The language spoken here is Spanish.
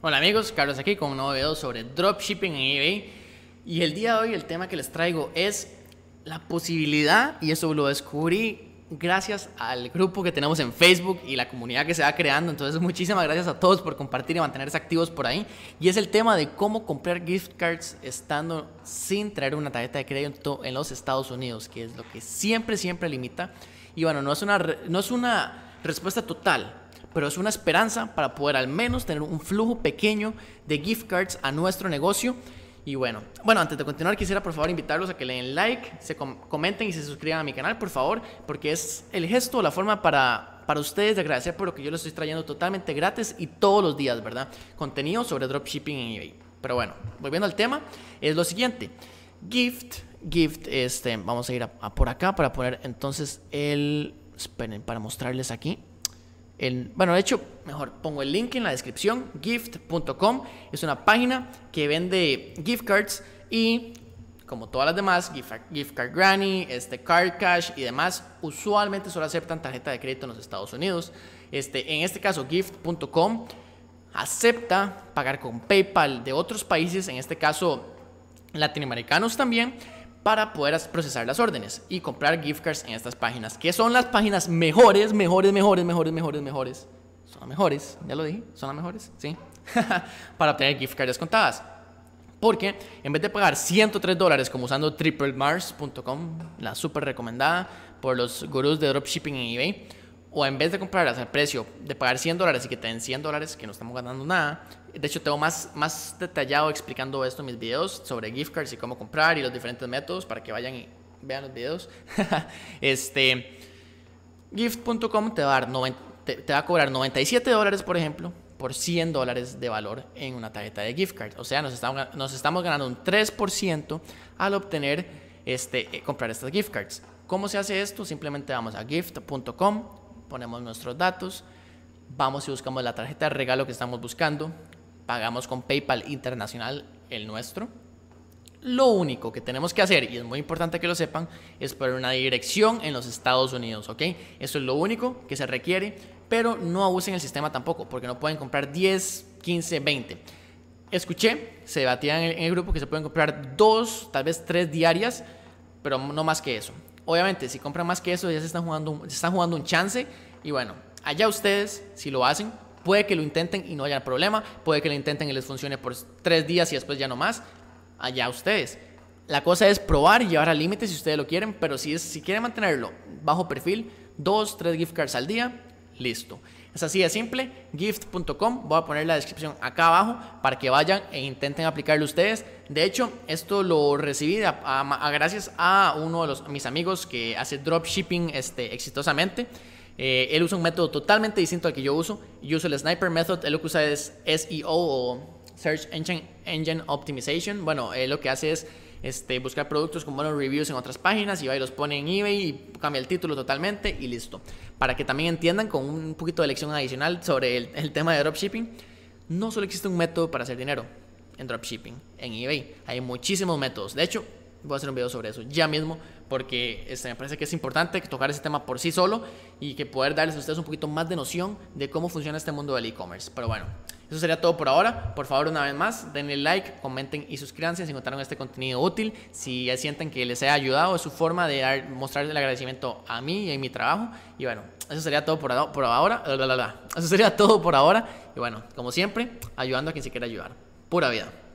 Hola amigos, Carlos aquí con un nuevo video sobre dropshipping en eBay y el día de hoy el tema que les traigo es la posibilidad y eso lo descubrí gracias al grupo que tenemos en Facebook y la comunidad que se va creando, entonces muchísimas gracias a todos por compartir y mantenerse activos por ahí y es el tema de cómo comprar gift cards estando sin traer una tarjeta de crédito en los Estados Unidos, que es lo que siempre siempre limita y bueno, no es una, no es una respuesta total pero es una esperanza para poder al menos tener un flujo pequeño de gift cards a nuestro negocio. Y bueno, bueno, antes de continuar quisiera por favor invitarlos a que le den like, se comenten y se suscriban a mi canal, por favor, porque es el gesto, la forma para, para ustedes de agradecer por lo que yo les estoy trayendo totalmente gratis y todos los días, ¿verdad? Contenido sobre dropshipping en eBay. Pero bueno, volviendo al tema, es lo siguiente. Gift, gift, este, vamos a ir por acá para poner entonces el, esperen, para mostrarles aquí bueno, de hecho, mejor pongo el link en la descripción, gift.com. Es una página que vende gift cards y como todas las demás, gift, gift, card granny, este card cash y demás, usualmente solo aceptan tarjeta de crédito en los Estados Unidos. Este, en este caso, gift.com acepta pagar con PayPal de otros países, en este caso latinoamericanos también para poder procesar las órdenes y comprar gift cards en estas páginas, que son las páginas mejores, mejores, mejores, mejores, mejores, mejores. Son las mejores, ya lo dije, son las mejores, sí. para obtener gift cards descontadas. Porque en vez de pagar 103 dólares como usando triplemars.com, la súper recomendada por los gurús de dropshipping en eBay, o en vez de comprarlas al precio de pagar 100 dólares y que te den 100 dólares, que no estamos ganando nada. De hecho, tengo más, más detallado explicando esto en mis videos sobre gift cards y cómo comprar y los diferentes métodos para que vayan y vean los videos. este, gift.com te, te va a cobrar 97 dólares, por ejemplo, por 100 dólares de valor en una tarjeta de gift cards O sea, nos estamos, nos estamos ganando un 3% al obtener, este, eh, comprar estas gift cards. ¿Cómo se hace esto? Simplemente vamos a gift.com ponemos nuestros datos, vamos y buscamos la tarjeta de regalo que estamos buscando, pagamos con PayPal Internacional el nuestro. Lo único que tenemos que hacer, y es muy importante que lo sepan, es poner una dirección en los Estados Unidos, ¿ok? Eso es lo único que se requiere, pero no abusen el sistema tampoco, porque no pueden comprar 10, 15, 20. Escuché, se debatía en el grupo que se pueden comprar dos, tal vez tres diarias, pero no más que eso obviamente, si compran más que eso, ya se están jugando un, jugando un chance. Y bueno, allá ustedes, si lo hacen, puede que lo intenten y no haya problema. Puede que lo intenten y les funcione por tres días y después ya no más. Allá ustedes. La cosa es probar y llevar al límite si ustedes lo quieren, pero si, si quieren mantenerlo bajo perfil, dos, tres gift cards al día, listo. Es así de simple, gift.com, voy a poner la descripción acá abajo para que vayan e intenten aplicarlo ustedes. De hecho, esto lo recibí a, gracias a uno de los, mis amigos que hace dropshipping este, exitosamente. Eh, él usa un método totalmente distinto al que yo uso. Yo uso el Sniper Method, él lo que usa es SEO o Search Engine, Engine Optimization. Bueno, él lo que hace es este, buscar productos con buenos reviews en otras páginas y va y los pone en eBay y cambia el título totalmente y listo. Para que también entiendan con un poquito de lección adicional sobre el, tema de dropshipping, no solo existe un método para hacer dinero en dropshipping, en eBay, hay muchísimos métodos. De hecho, voy a hacer un video sobre eso ya mismo porque este, me parece que es importante tocar ese tema por sí solo y que poder darles a ustedes un poquito más de noción de cómo funciona este mundo del e-commerce. Pero bueno. Eso sería todo por ahora. Por favor, una vez más, denle like, comenten y suscríbanse si encontraron este contenido útil. Si ya sienten que les haya ayudado, es su forma de mostrar el agradecimiento a mí y a mi trabajo. Y bueno, eso sería todo por, por ahora. Eso sería todo por ahora. Y bueno, como siempre, ayudando a quien se quiera ayudar. Pura vida.